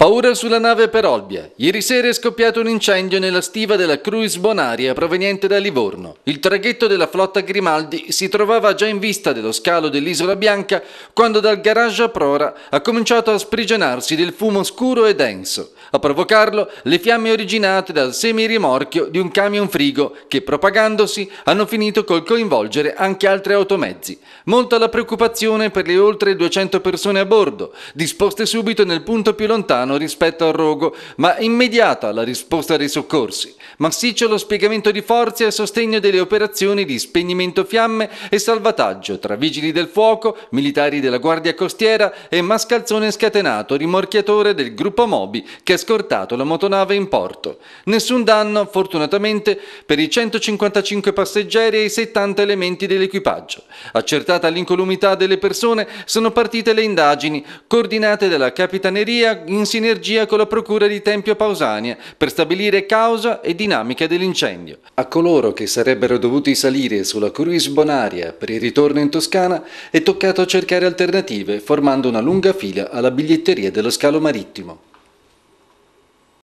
Paura sulla nave per Olbia. Ieri sera è scoppiato un incendio nella stiva della Cruise Bonaria proveniente da Livorno. Il traghetto della flotta Grimaldi si trovava già in vista dello scalo dell'Isola Bianca quando dal garage a prora ha cominciato a sprigionarsi del fumo scuro e denso. A provocarlo le fiamme originate dal semirimorchio di un camion frigo che propagandosi hanno finito col coinvolgere anche altri automezzi. Molta la preoccupazione per le oltre 200 persone a bordo, disposte subito nel punto più lontano Bolzano rispetto al rogo, ma immediata la risposta dei soccorsi. Massiccio lo spiegamento di forze a sostegno delle operazioni di spegnimento fiamme e salvataggio tra vigili del fuoco, militari della Guardia Costiera e mascalzone scatenato rimorchiatore del gruppo Mobi che ha scortato la motonave in porto. Nessun danno, fortunatamente, per i 155 passeggeri e i 70 elementi dell'equipaggio. Accertata l'incolumità delle persone, sono partite le indagini coordinate dalla Capitaneria in situazione sinergia con la Procura di Tempio Pausania per stabilire causa e dinamica dell'incendio. A coloro che sarebbero dovuti salire sulla Cruis Bonaria per il ritorno in Toscana è toccato cercare alternative formando una lunga fila alla biglietteria dello scalo marittimo.